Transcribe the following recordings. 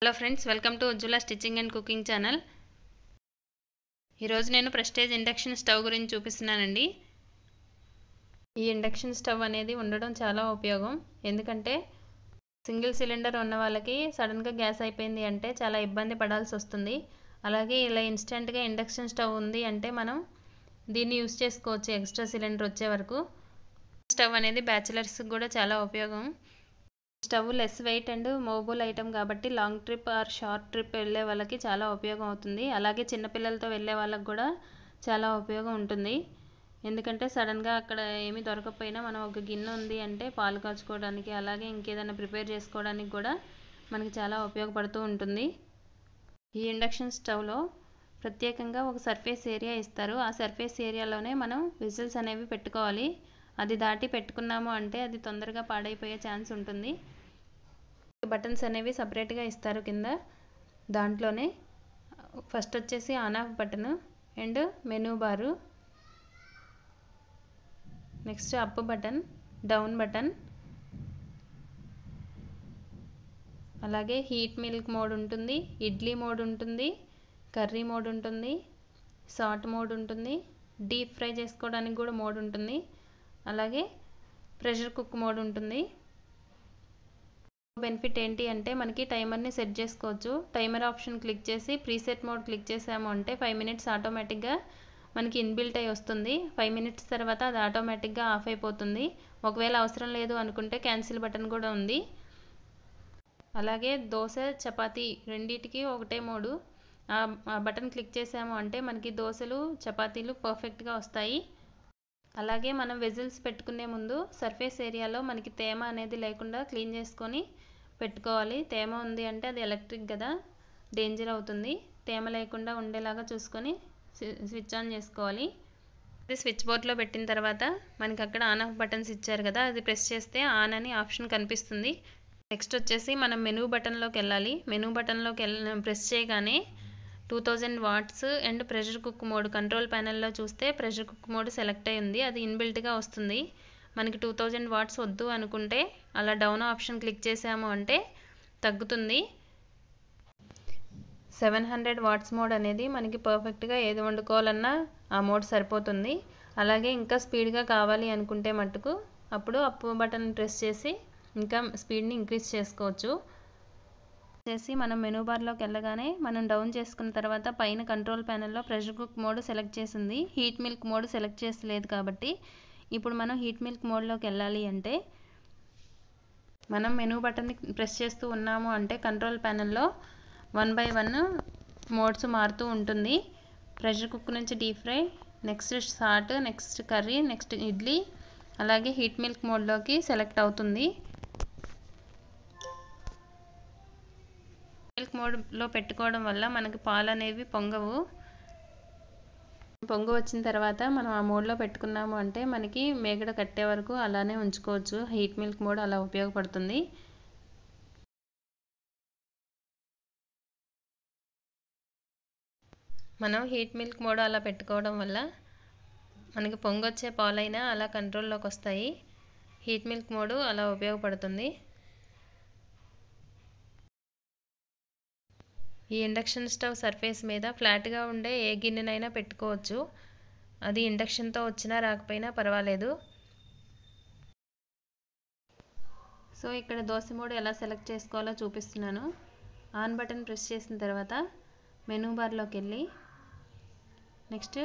hello friends welcome to Ujjula stitching and cooking channel ఈరోజు నేను prestige induction stove గురించి చూపిస్తున్నానండి ఈ ఇండక్షన్ స్టవ్ అనేది ఉండడం చాలా ఉపయోగం ఎందుకంటే సింగిల్ సిలిండర్ ఉన్న వాళ్ళకి సడన్గా గ్యాస్ అయిపోయింది అంటే చాలా ఇబ్బంది పడాల్సి వస్తుంది అలాగే ఇలా ఇన్స్టెంట్గా ఇండక్షన్ స్టవ్ ఉంది అంటే మనం దీన్ని యూస్ చేసుకోవచ్చు ఎక్స్ట్రా సిలిండర్ వచ్చే వరకు స్టవ్ అనేది బ్యాచిలర్స్కి కూడా చాలా ఉపయోగం stove less weight and mobile item కాబట్టి long trip or short trip వెళ్ళే వాళ్ళకి చాలా ఉపయోగం అవుతుంది అలాగే చిన్నపిల్లలతో వెళ్ళే వాళ్ళకి కూడా చాలా ఉపయోగం ఉంటుంది ఎందుకంటే సడన్గా అక్కడ ఏమీ దొరకకపోయినా మనం ఒక గిన్నె ఉంది అంటే పాలు కాచుకోవడానికి అలాగే ఇంకేదైనా ప్రిపేర్ చేసుకోవడానికి కూడా మనకి చాలా ఉపయోగపడుతూ ఉంటుంది ఈ ఇండక్షన్ స్టవ్లో ప్రత్యేకంగా ఒక సర్ఫేస్ ఏరియా ఇస్తారు ఆ సర్ఫేస్ ఏరియాలోనే మనం విజిల్స్ అనేవి పెట్టుకోవాలి అది దాటి పెట్టుకున్నాము అంటే అది తొందరగా పాడైపోయే ఛాన్స్ ఉంటుంది బటన్స్ అనేవి సపరేట్గా ఇస్తారు కింద దాంట్లోనే ఫస్ట్ వచ్చేసి on off button and menu bar next up button down button అలాగే హీట్ మిల్క్ మోడ్ ఉంటుంది ఇడ్లీ మోడ్ ఉంటుంది కర్రీ మోడ్ ఉంటుంది సాట్ మోడ్ ఉంటుంది డీప్ ఫ్రై చేసుకోవడానికి కూడా మోడ్ ఉంటుంది అలాగే ప్రెషర్ కుక్ మోడ్ ఉంటుంది బెనిఫిట్ ఏంటి అంటే మనకి టైమర్ని సెట్ చేసుకోవచ్చు టైమర్ ఆప్షన్ క్లిక్ చేసి ప్రీసెట్ మోడ్ క్లిక్ చేసాము అంటే ఫైవ్ మినిట్స్ ఆటోమేటిక్గా మనకి ఇన్బిల్ట్ అయి వస్తుంది ఫైవ్ మినిట్స్ తర్వాత అది ఆటోమేటిక్గా ఆఫ్ అయిపోతుంది ఒకవేళ అవసరం లేదు అనుకుంటే క్యాన్సిల్ బటన్ కూడా ఉంది అలాగే దోశ చపాతి రెండింటికి ఒకటే మోడు ఆ బటన్ క్లిక్ చేసాము అంటే మనకి దోశలు చపాతీలు పర్ఫెక్ట్గా వస్తాయి అలాగే మనం వెజిల్స్ పెట్టుకునే ముందు సర్ఫేస్ ఏరియాలో మనకి తేమ అనేది లేకుండా క్లీన్ చేసుకొని పెట్టుకోవాలి తేమ ఉంది అంటే అది ఎలక్ట్రిక్ కదా డేంజర్ అవుతుంది తేమ లేకుండా ఉండేలాగా చూసుకొని స్విచ్ ఆన్ చేసుకోవాలి అది స్విచ్ బోర్డ్లో పెట్టిన తర్వాత మనకి అక్కడ ఆన్ ఆఫ్ బటన్స్ ఇచ్చారు కదా అది ప్రెస్ చేస్తే ఆన్ అని ఆప్షన్ కనిపిస్తుంది నెక్స్ట్ వచ్చేసి మనం మెనూ బటన్లోకి వెళ్ళాలి మెనూ బటన్లోకి వెళ్ళ ప్రెస్ చేయగానే two thousand watts and pressure cook mode control ప్యానెల్లో చూస్తే ప్రెషర్ కుక్ మోడ్ సెలెక్ట్ అయి ఉంది అది ఇన్బిల్ట్గా వస్తుంది మనకి టూ థౌజండ్ వాట్స్ వద్దు అనుకుంటే అలా డౌన్ ఆప్షన్ క్లిక్ చేసాము అంటే తగ్గుతుంది సెవెన్ హండ్రెడ్ వాట్స్ మోడ్ అనేది మనకి పర్ఫెక్ట్గా ఏది వండుకోవాలన్నా ఆ మోడ్ సరిపోతుంది అలాగే ఇంకా స్పీడ్గా కావాలి అనుకుంటే మట్టుకు అప్పుడు అప్పు బటన్ ప్రెస్ చేసి ఇంకా స్పీడ్ని ఇంక్రీజ్ చేసుకోవచ్చు చేసి మనం మెనూ బార్లోకి వెళ్ళగానే మనం డౌన్ చేసుకున్న తర్వాత పైన కంట్రోల్ ప్యానెల్లో ప్రెషర్ కుక్ మోడ్ సెలెక్ట్ చేసింది హీట్ మిల్క్ మోడ్ సెలెక్ట్ చేసలేదు కాబట్టి ఇప్పుడు మనం హీట్ మిల్క్ మోడ్లోకి వెళ్ళాలి అంటే మనం మెనూ బటన్ని ప్రెస్ చేస్తూ ఉన్నాము అంటే కంట్రోల్ ప్యానెల్లో వన్ బై వన్ మోడ్స్ మారుతూ ఉంటుంది ప్రెషర్ కుక్ నుంచి deep fry next short next curry next idli అలాగే హీట్ మిల్క్ మోడ్లోకి సెలెక్ట్ అవుతుంది మిల్క్ మోడ్లో పెట్టుకోవడం వల్ల మనకి పాలు అనేవి పొంగవు పొంగు వచ్చిన తర్వాత మనం ఆ మోడ్లో పెట్టుకున్నాము అంటే మనకి మేగడ కట్టే వరకు అలానే ఉంచుకోవచ్చు హీట్ మిల్క్ మోడ్ అలా ఉపయోగపడుతుంది మనం హీట్ మిల్క్ మోడ్ అలా పెట్టుకోవడం వల్ల మనకి పొంగొచ్చే పాలైనా అలా కంట్రోల్లోకి వస్తాయి హీట్ మిల్క్ మోడు అలా ఉపయోగపడుతుంది ఈ ఇండక్షన్ స్టవ్ సర్ఫేస్ మీద ఫ్లాట్గా ఉండే ఏ గిన్నెనైనా పెట్టుకోవచ్చు అది ఇండక్షన్తో వచ్చినా రాకపోయినా పర్వాలేదు సో ఇక్కడ దోశ మూడు ఎలా సెలెక్ట్ చేసుకోవాలో చూపిస్తున్నాను ఆన్ బటన్ ప్రెస్ చేసిన తర్వాత మెనూ బార్లోకి వెళ్ళి నెక్స్ట్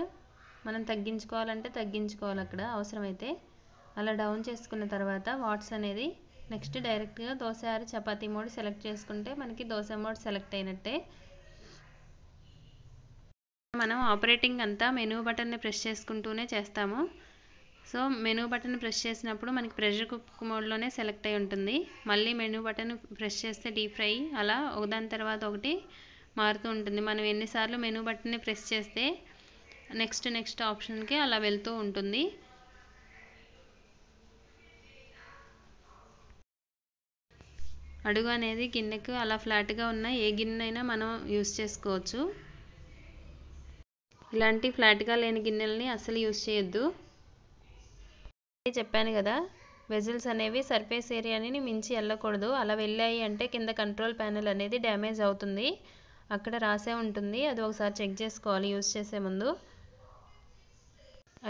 మనం తగ్గించుకోవాలంటే తగ్గించుకోవాలి అక్కడ అవసరమైతే అలా డౌన్ చేసుకున్న తర్వాత వాట్స్ అనేది నెక్స్ట్ డైరెక్ట్గా దోశ ఆరు చపాతీ మోడ్ సెలెక్ట్ చేసుకుంటే మనకి దోశ మోడ్ సెలెక్ట్ అయినట్టే మనం ఆపరేటింగ్ అంతా మెనూ బటన్ని ప్రెస్ చేసుకుంటూనే చేస్తాము సో మెనూ బటన్ ప్రెస్ చేసినప్పుడు మనకి ప్రెషర్ కుక్ మోడ్లోనే సెలెక్ట్ అయి ఉంటుంది మళ్ళీ మెనూ బటన్ ప్రెస్ చేస్తే డీప్ ఫ్రై అలా ఒకదాని తర్వాత ఒకటి మారుతూ ఉంటుంది మనం ఎన్నిసార్లు మెనూ బటన్ని ప్రెస్ చేస్తే నెక్స్ట్ నెక్స్ట్ ఆప్షన్కి అలా వెళ్తూ ఉంటుంది అడుగు అనేది గిన్నెకు అలా ఫ్లాట్గా ఉన్న ఏ గిన్నె అయినా మనం యూస్ చేసుకోవచ్చు ఇలాంటి ఫ్లాట్గా లేని గిన్నెలని అసలు యూస్ చేయొద్దు చెప్పాను కదా వెజిల్స్ అనేవి సర్ఫేస్ ఏరియాని మించి వెళ్ళకూడదు అలా వెళ్ళాయి అంటే కింద కంట్రోల్ ప్యానెల్ అనేది డ్యామేజ్ అవుతుంది అక్కడ రాసే ఉంటుంది అది ఒకసారి చెక్ చేసుకోవాలి యూస్ చేసే ముందు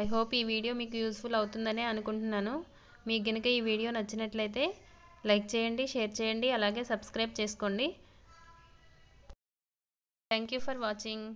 ఐ హోప్ ఈ వీడియో మీకు యూస్ఫుల్ అవుతుందనే అనుకుంటున్నాను మీకు కనుక ఈ వీడియో నచ్చినట్లయితే లైక్ చేయండి షేర్ చేయండి అలాగే సబ్స్క్రైబ్ చేసుకోండి థ్యాంక్ యూ ఫర్ వాచింగ్